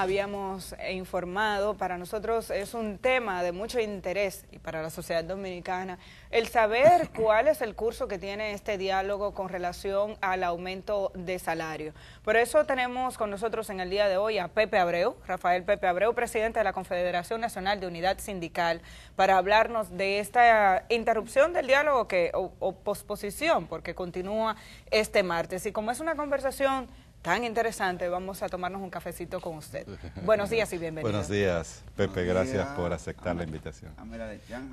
habíamos informado, para nosotros es un tema de mucho interés y para la sociedad dominicana el saber cuál es el curso que tiene este diálogo con relación al aumento de salario. Por eso tenemos con nosotros en el día de hoy a Pepe Abreu, Rafael Pepe Abreu, presidente de la Confederación Nacional de Unidad Sindical, para hablarnos de esta interrupción del diálogo que, o, o posposición, porque continúa este martes. Y como es una conversación tan interesante, vamos a tomarnos un cafecito con usted. Buenos días y bienvenido. Buenos días, Pepe, gracias por aceptar la invitación. Amela de Chan,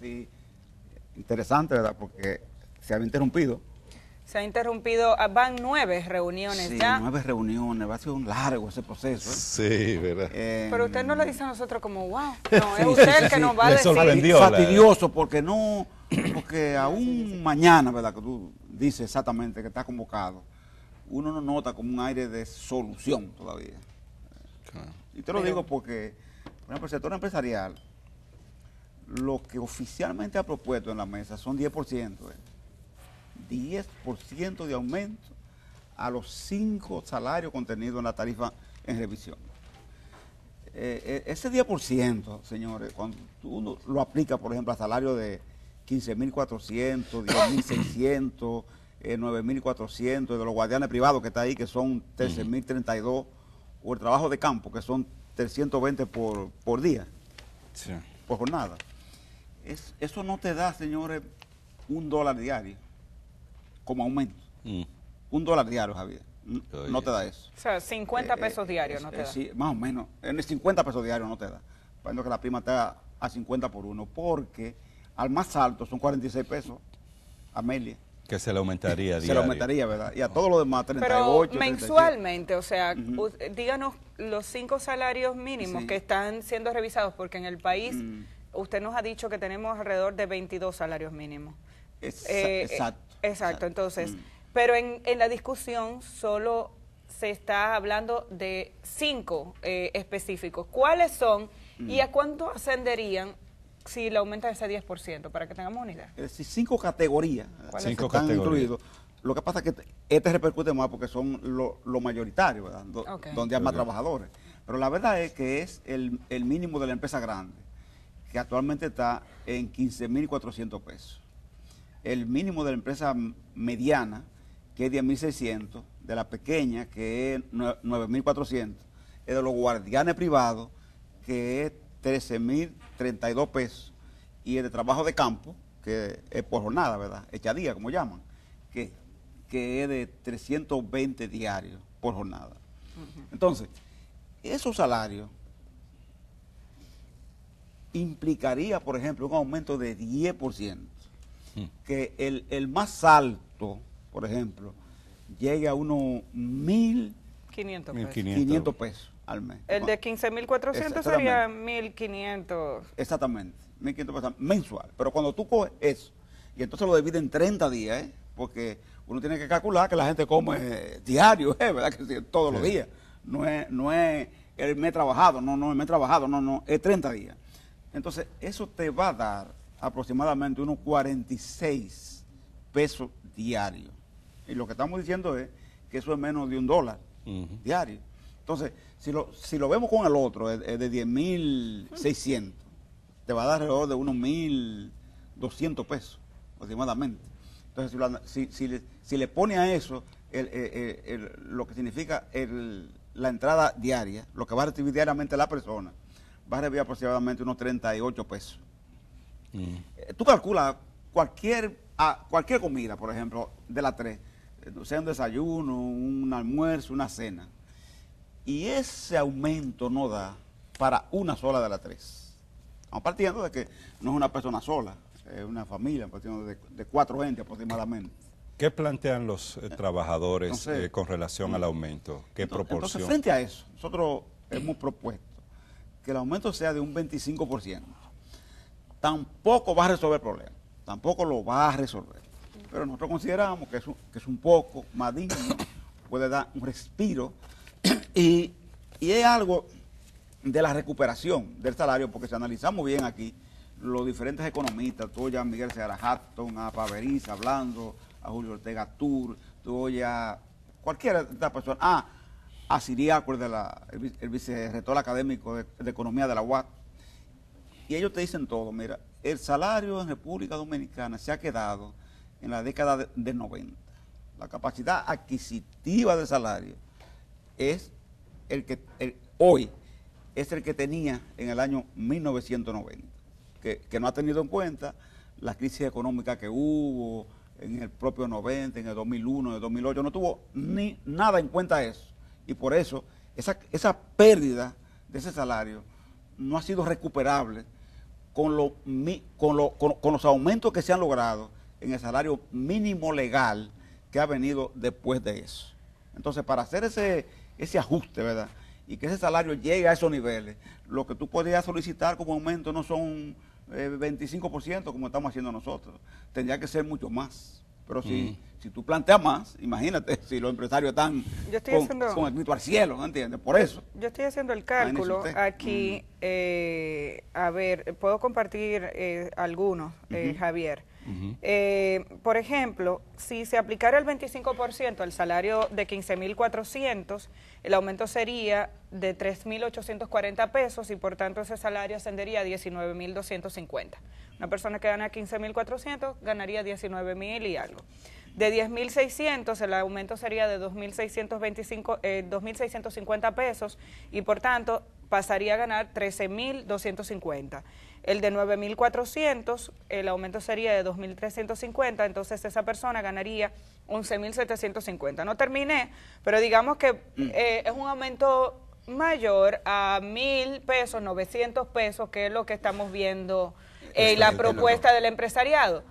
sí, interesante, ¿verdad? Porque se ha interrumpido. Se ha interrumpido, ah, van nueve reuniones sí, ya. nueve reuniones, va a ser un largo ese proceso. ¿eh? Sí, verdad. Eh, Pero usted no lo dice a nosotros como, wow, no, es usted el que nos va a decir. Es fastidioso porque no, porque aún mañana, ¿verdad? Que tú dices exactamente que estás convocado uno no nota como un aire de solución todavía. Y te lo digo porque, por ejemplo, el sector empresarial, lo que oficialmente ha propuesto en la mesa son 10%. 10% eh. de aumento a los cinco salarios contenidos en la tarifa en revisión. Eh, eh, ese 10%, señores, cuando uno lo aplica, por ejemplo, a salario de 15.400, 10.600... 9.400, eh, de los guardianes privados que está ahí, que son 13.032, o el trabajo de campo, que son 320 por, por día, sí. por jornada. Es, eso no te da, señores, un dólar diario como aumento. Mm. Un dólar diario, Javier. no te da eso. O sea, 50 eh, pesos eh, diarios no te da. Sí, más o menos. En 50 pesos diarios no te da. Cuando que la prima está a 50 por uno, porque al más alto son 46 pesos, Amelia. Que se le aumentaría. se le aumentaría, ¿verdad? Y a todos los demás, 38. Pero mensualmente, o sea, díganos los cinco salarios mínimos que están siendo revisados, porque en el país mm. usted nos ha dicho que tenemos alrededor de 22 salarios mínimos. Eh, eh, exacto, exacto. entonces, mm. pero en, en la discusión solo se está hablando de cinco eh, específicos. ¿Cuáles son y mm. a cuánto ascenderían si le aumenta ese 10%, para que tengamos una idea. Es cinco categorías cinco están categorías. incluidos. Lo que pasa es que este repercute más porque son los mayoritarios, mayoritario, donde hay más trabajadores. Pero la verdad es que es el, el mínimo de la empresa grande, que actualmente está en 15.400 pesos. El mínimo de la empresa mediana, que es 10.600, de la pequeña, que es 9.400, es de los guardianes privados, que es 13.032 pesos. Y el de trabajo de campo, que es por jornada, ¿verdad? Echadía, como llaman, que, que es de 320 diarios por jornada. Entonces, esos salarios implicaría, por ejemplo, un aumento de 10%, que el, el, más alto, por ejemplo, llegue a unos 1.500 pesos. pesos al mes. El de 15.400 sería 1.500. Exactamente, 1.500 pesos mensual. Pero cuando tú coges eso, y entonces lo divides en 30 días, ¿eh? porque uno tiene que calcular que la gente come eh, diario, ¿eh? ¿verdad? Que todos los días. No es, no es el mes trabajado, no, no, el mes trabajado, no, no, es 30 días. Entonces, eso te va a dar aproximadamente unos 46 pesos diarios. Y lo que estamos diciendo es que eso es menos de un dólar diario. Entonces, si lo, vemos con el otro, es, de 10.600, te va a dar alrededor de unos 1.200 pesos aproximadamente. Entonces, si, le, pone a eso eh, eh, lo que significa la entrada diaria, lo que va a recibir diariamente la persona, va a recibir aproximadamente unos 38 pesos. Mm. Eh, tú calculas cualquier, ah, cualquier comida, por ejemplo, de las tres, sea un desayuno, un almuerzo, una cena y ese aumento no da para una sola de las tres. Estamos partiendo de que no es una persona sola, es una familia, de, de cuatro gente aproximadamente. ¿Qué plantean los eh, trabajadores eh, con relación al aumento? ¿Qué entonces, Entonces, frente a eso, nosotros hemos propuesto que el aumento sea de un 25%. Tampoco va a resolver el problema, tampoco lo va a resolver. Pero nosotros consideramos que es que es un poco más digno, puede dar un respiro y, es algo de la recuperación del salario, porque si analizamos bien aquí, los diferentes economistas, tú oyes a Miguel Seara Hatton, a Paveriz, hablando, a Julio Ortega Tour tú oyes a cualquiera de estas personas, ah, a Siriaco, el, vicerrector académico de, Economía de la UAT, y ellos te dicen todo, mira, el salario en República Dominicana se ha quedado en la década de, 90. La capacidad adquisitiva del salario es el que hoy es el que tenía en el año 1990, que, no ha tenido en cuenta la crisis económica que hubo en el propio 90, en el 2001, en el 2008, no tuvo ni nada en cuenta eso. Y por eso esa, esa pérdida de ese salario no ha sido recuperable con, lo, con los aumentos que se han logrado en el salario mínimo legal que ha venido después de eso. Entonces, para hacer ese, ese ajuste, ¿verdad? Y que ese salario llegue a esos niveles. Lo que tú podrías solicitar como aumento no son 25% eh, como estamos haciendo nosotros. Tendría que ser mucho más. Pero sí si tú planteas más, imagínate si los empresarios están con, el mito al cielo, ¿no entiendes? Por eso. Yo estoy haciendo el cálculo aquí. Mm. Eh, a ver, puedo compartir eh, algunos, eh, Javier. por ejemplo, si se aplicara el 25% al salario de 15.400, el aumento sería de 3.840 pesos y por tanto ese salario ascendería a 19.250. Una persona que gana 15.400 ganaría 19.000 y algo. De 10.600, el aumento sería de 2.625, 2.650 eh, pesos y por tanto pasaría a ganar 13.250. El de 9.400, el aumento sería de 2.350, entonces esa persona ganaría 11.750. No terminé, pero digamos que mm. eh, es un aumento mayor a 1.000 pesos, 900 pesos, que es lo que estamos viendo en eh, la propuesta del empresariado.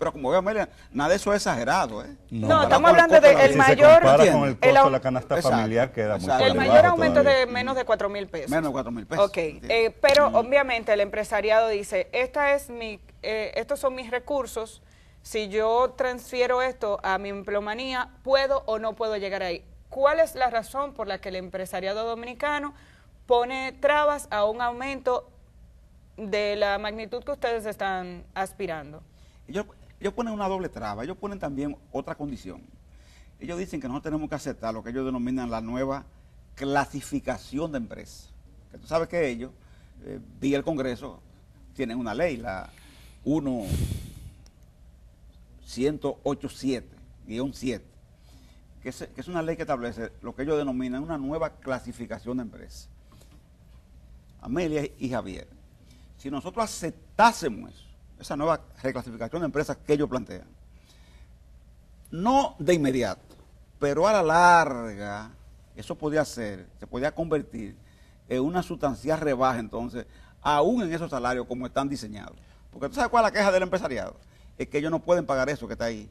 Pero como veo, Amelia, nada de eso es exagerado. ¿eh? No, estamos hablando del de mayor... Se con el costo de la canasta familiar queda El mayor aumento es de menos de 4 mil pesos. Menos de 4 mil pesos. Ok, eh, pero mm. obviamente el empresariado dice, Esta es mi, eh, estos son mis recursos, si yo transfiero esto a mi empleomanía, ¿puedo o no puedo llegar ahí? ¿Cuál es la razón por la que el empresariado dominicano pone trabas a un aumento de la magnitud que ustedes están aspirando? Yo, ellos ponen una doble traba, ellos ponen también otra condición. Ellos dicen que nosotros tenemos que aceptar lo que ellos denominan la nueva clasificación de empresas. Que tú sabes que ellos, eh, el Congreso, tienen una ley, la 1187, 7 que es, que es una ley que establece lo que ellos denominan una nueva clasificación de empresa Amelia y Javier, si nosotros aceptásemos eso, esa nueva reclasificación de empresas que ellos plantean. No de inmediato, pero a la larga eso podía ser, se podía convertir en una sustancial rebaja entonces, aún en esos salarios como están diseñados. Porque tú sabes cuál es la queja del empresariado, es que ellos no pueden pagar eso que está ahí.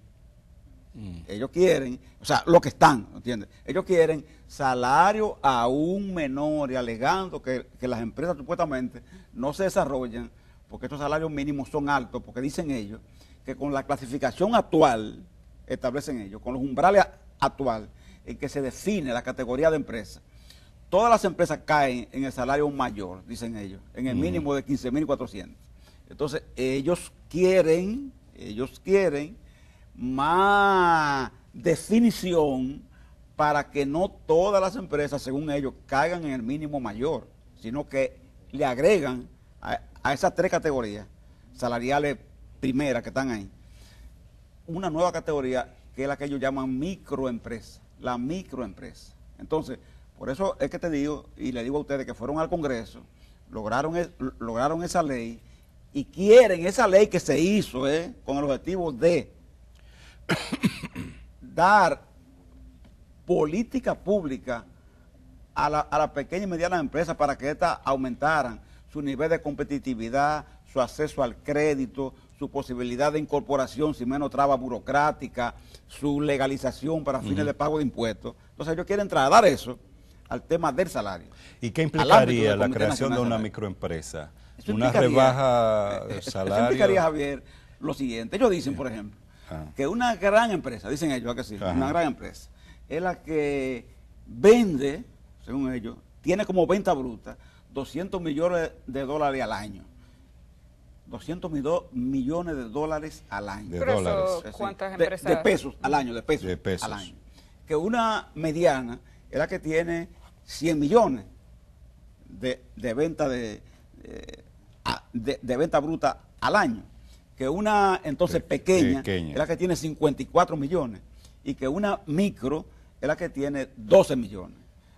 Mm. Ellos quieren, o sea, lo que están, ¿entiendes? Ellos quieren salario aún menor y alegando que, que las empresas supuestamente no se desarrollan porque estos salarios mínimos son altos, porque dicen ellos que con la clasificación actual, establecen ellos, con los umbrales actual en que se define la categoría de empresa, todas las empresas caen en el salario mayor, dicen ellos, en el mínimo de 15.400. Entonces, ellos quieren, ellos quieren más definición para que no todas las empresas, según ellos, caigan en el mínimo mayor, sino que le agregan a esas tres categorías salariales primeras que están ahí, una nueva categoría que es la que ellos llaman microempresa, la microempresa. Entonces, por eso es que te digo y le digo a ustedes que fueron al Congreso, lograron, e-, lograron esa ley y quieren esa ley que se hizo ¿eh? con el objetivo de dar política pública a las la pequeñas y medianas empresas para que éstas aumentaran su nivel de competitividad, su acceso al crédito, su posibilidad de incorporación sin menos traba burocrática, su legalización para fines de pago de impuestos. Entonces ellos quieren trasladar eso al tema del salario. ¿Y qué implicaría la creación de una microempresa? una rebaja salarial. salario. implicaría, Javier, lo siguiente. Ellos dicen, por ejemplo, ah. que una gran empresa, dicen ellos, que Una gran empresa, es la que vende, según ellos, tiene como venta bruta 200 millones de dólares al año. 200 millones de dólares al año. De, ¿cuántas empresas? De, pesos al año, de pesos, al año. Que una mediana es la que tiene 100 millones de, venta eh, de, de, venta bruta al año. Que una entonces pequeña, es la que tiene 54 millones. Y que una micro es la que tiene 12 millones.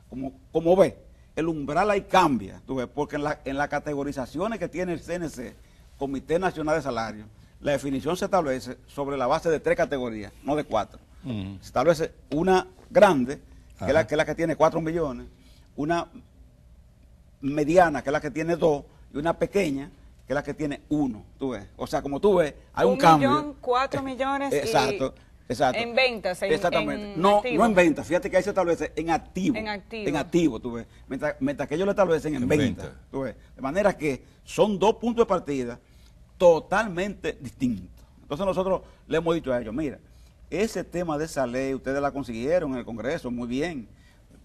Como, como ve, el umbral ahí cambia, ¿tú ves? porque en, la, en las categorizaciones que tiene el CNC, Comité Nacional de Salarios, la definición se establece sobre la base de tres categorías, no de cuatro. Se establece una grande, que es, la, que tiene cuatro millones, una mediana, que es la que tiene dos, y una pequeña, que es la que tiene uno, tú ves. O sea, como tú ves, hay un, un millón, cambio. cuatro millones. Exacto. Y... Exacto. En ventas, en, Exactamente. no, no en ventas. Fíjate que ahí se establece en activo. En activo. En activo, tú ves. Mientras, que ellos lo establecen en, Venta. Tú ves. De manera que son dos puntos de partida totalmente distintos. Entonces nosotros le hemos dicho a ellos, mira, ese tema de esa ley, ustedes la consiguieron en el Congreso, muy bien.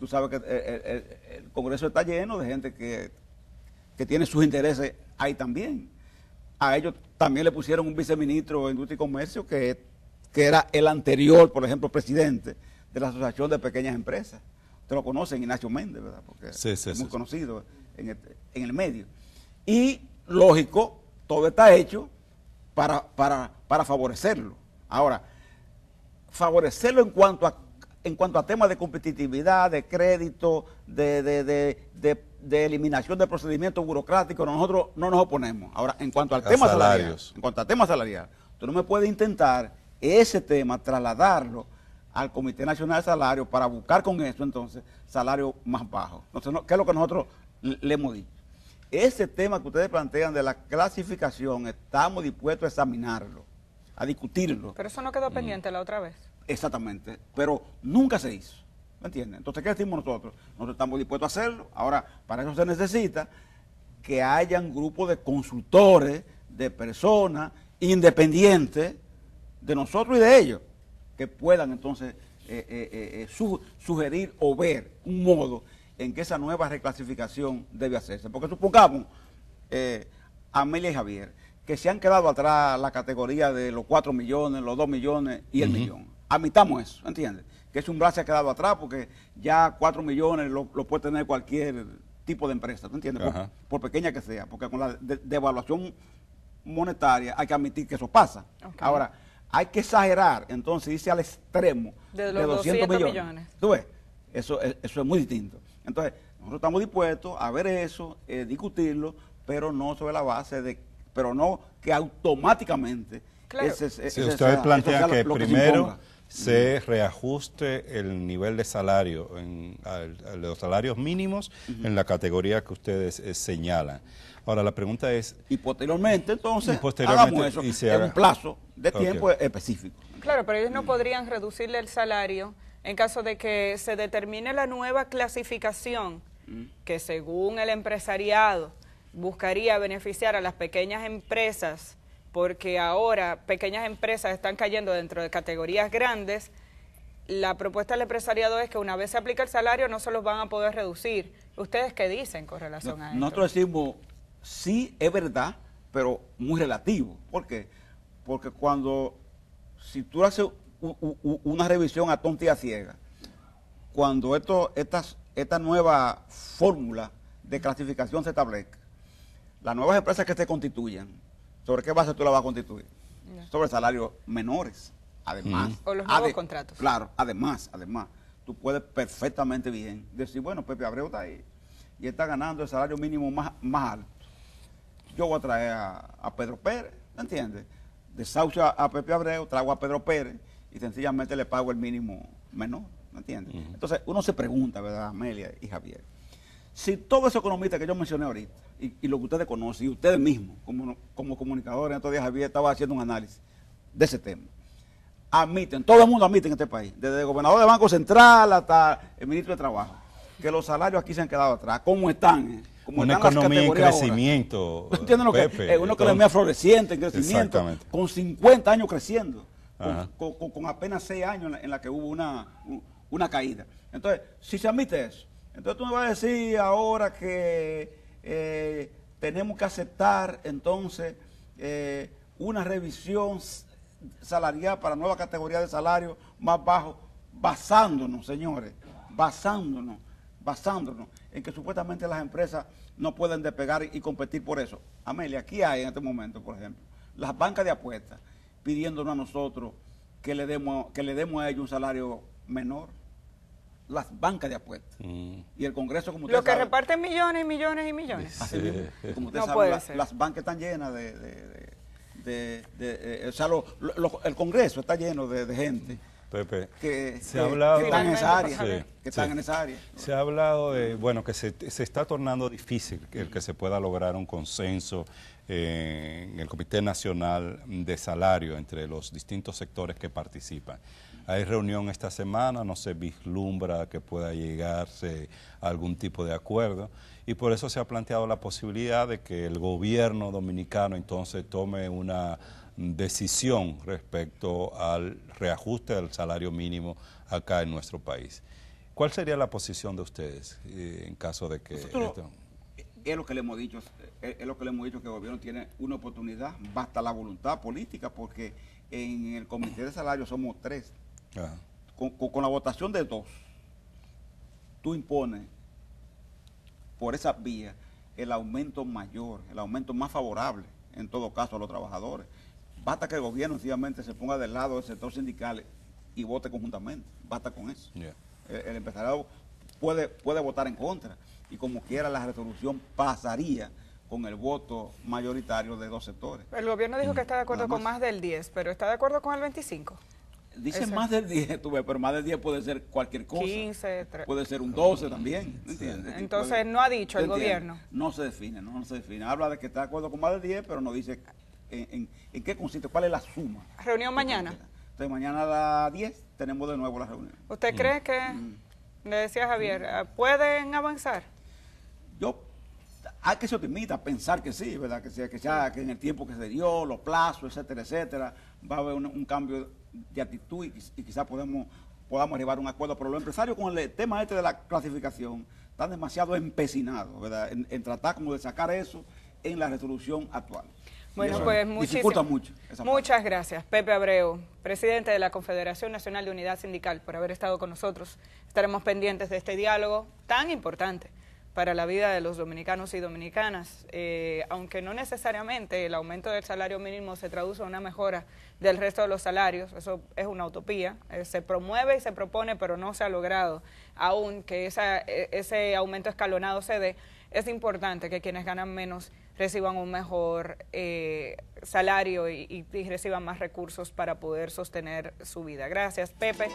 Tú sabes que eh, eh, eh, el, Congreso está lleno de gente que, que tiene sus intereses ahí también. A ellos también le pusieron un viceministro de Industria y Comercio que que era el anterior, por ejemplo, presidente de la Asociación de Pequeñas Empresas. Usted lo conocen, Ignacio Méndez, ¿verdad? Porque sí, muy conocido en el, medio. Y, lógico, todo está hecho para, para, favorecerlo. Ahora, favorecerlo en cuanto a en cuanto a temas de competitividad, de crédito, de, eliminación de procedimientos burocráticos, nosotros no nos oponemos. Ahora, en cuanto al tema salarial, en cuanto al tema salarial, tú no me puedes intentar ese tema, trasladarlo al Comité Nacional de Salario para buscar con eso entonces salario más bajo. ¿qué es lo que nosotros le hemos dicho? Ese tema que ustedes plantean de la clasificación, estamos dispuestos a examinarlo, a discutirlo. Pero eso no quedó pendiente la otra vez. Mm, exactamente, pero nunca se hizo. ¿Me entienden? Entonces, ¿qué decimos nosotros? Nosotros estamos dispuestos a hacerlo. Ahora, para eso se necesita que haya un grupo de consultores, de personas independientes, de nosotros y de ellos, que puedan entonces eh, eh, eh, sugerir o ver un modo en que esa nueva reclasificación debe hacerse. Porque supongamos, Amelia y Javier, que se han quedado atrás la categoría de los 4 millones, los 2 millones y el millón. Admitamos eso, ¿entiendes? Que ese umbral se ha quedado atrás porque ya 4 millones lo, puede tener cualquier tipo de empresa, ¿tú entiendes? Por, pequeña que sea, porque con la devaluación monetaria hay que admitir que eso pasa. Ahora, hay que exagerar, entonces dice al extremo de los, 200, millones. ¿Tú ves? Eso, eso es muy distinto. Entonces, nosotros estamos dispuestos a ver eso, eh, discutirlo, pero no sobre la base de, pero no que automáticamente... Ese, si ustedes plantean que, primero se reajuste el nivel de salario, en, los salarios mínimos en la categoría que ustedes eh, señalan. Ahora la pregunta es... Y posteriormente entonces posteriormente, se en un plazo de tiempo específico. Claro, pero ellos no podrían reducirle el salario en caso de que se determine la nueva clasificación que según el empresariado buscaría beneficiar a las pequeñas empresas porque ahora pequeñas empresas están cayendo dentro de categorías grandes. La propuesta del empresariado es que una vez se aplica el salario no se los van a poder reducir. ¿Ustedes qué dicen con relación a eso? Nosotros decimos, sí es verdad, pero muy relativo. ¿Por qué? Porque cuando, si tú haces una revisión a tontía ciega, cuando esto, estas, esta nueva fórmula de clasificación se establezca, las nuevas empresas que se constituyan, ¿sobre qué base tú la vas a constituir? Sobre salarios menores, además. O los nuevos contratos. Claro, además, además. Tú puedes perfectamente bien decir, bueno, Pepe Abreu está ahí y está ganando el salario mínimo más, alto. Yo voy a traer a, Pedro Pérez, ¿me entiendes? Desahucio a, Pepe Abreu, traigo a Pedro Pérez y sencillamente le pago el mínimo menor, ¿me entiendes? Entonces, uno se pregunta, ¿verdad, Amelia y Javier? si todos esos economistas que yo mencioné ahorita, y, lo que ustedes conocen, y ustedes mismos, como, como comunicadores, en estos días Javier estaba haciendo un análisis de ese tema, admiten, todo el mundo admite en este país, desde el gobernador del Banco Central hasta el ministro de Trabajo, que los salarios aquí se han quedado atrás. ¿Cómo están? Eh? ¿Cómo una están economía en crecimiento. lo que es? Una economía floreciente, en crecimiento, con 50 años creciendo, con, apenas 6 años en la, que hubo una caída. Entonces, si se admite eso, entonces tú me vas a decir ahora que eh, tenemos que aceptar entonces eh, una revisión salarial para nueva categoría de salario más bajo, basándonos, señores, basándonos, basándonos en que supuestamente las empresas no pueden despegar y competir por eso. Amelia, aquí hay en este momento, por ejemplo, las bancas de apuestas pidiéndonos a nosotros que le demos, que le demos a ellos un salario menor las bancas de apuestas. Mm. Y el Congreso, como usted Lo que reparten millones y millones y millones. Así como usted las bancas están llenas de... Eh, o sea, el Congreso está lleno de, gente. que, se ha hablado, que están en esa área. que están Se ha hablado de, bueno, que se, se está tornando difícil el que se pueda lograr un consenso eh, en el Comité Nacional de Salario entre los distintos sectores que participan. Hay reunión esta semana, no se vislumbra que pueda llegarse a algún tipo de acuerdo y por eso se ha planteado la posibilidad de que el gobierno dominicano entonces tome una decisión respecto al reajuste del salario mínimo acá en nuestro país. ¿Cuál sería la posición de ustedes eh, en caso de que... Es lo que le hemos dicho, es, lo que le hemos dicho que el gobierno tiene una oportunidad, basta la voluntad política, porque en el comité de salarios somos tres, con, la votación de dos, tú impones por esa vía el aumento mayor, el aumento más favorable, en todo caso, a los trabajadores. Basta que el gobierno sencillamente se ponga del lado del sector sindical y vote conjuntamente. Basta con eso. El, empresariado puede, puede votar en contra y como quiera la resolución pasaría con el voto mayoritario de dos sectores. El gobierno dijo que está de acuerdo con más del 10, pero ¿está de acuerdo con el 25? dice más del 10, tú ves, pero más del 10 puede ser cualquier cosa. 15, 3. Puede ser un 12 también, Entonces no ha dicho el gobierno. No se define, no, se define. Habla de que está de acuerdo con más del 10, pero no dice en, qué consiste, cuál es la suma. Reunión mañana. Entonces mañana a las 10 tenemos de nuevo la reunión. ¿Usted mm. cree que, mm. le decía Javier, ah, pueden avanzar? Yo hay que ser optimista, pensar que sí, ¿verdad? Que, sea, que, ya, que en el tiempo que se dio, los plazos, etcétera, etcétera, va a haber un cambio de actitud y, quizás podemos, podamos llevar un acuerdo, pero los empresarios con el tema este de la clasificación están demasiado empecinados, En, tratar como de sacar eso en la resolución actual. Bueno, pues mucho Muchas gracias, Pepe Abreu, presidente de la Confederación Nacional de Unidad Sindical, por haber estado con nosotros. Estaremos pendientes de este diálogo tan importante para la vida de los dominicanos y dominicanas, eh, aunque no necesariamente el aumento del salario mínimo se traduce en una mejora del resto de los salarios, eso es una utopía, eh, se promueve y se propone, pero no se ha logrado aún que e, ese aumento escalonado se dé, es importante que quienes ganan menos reciban un mejor eh, salario y, y, y, reciban más recursos para poder sostener su vida. Gracias, Pepe.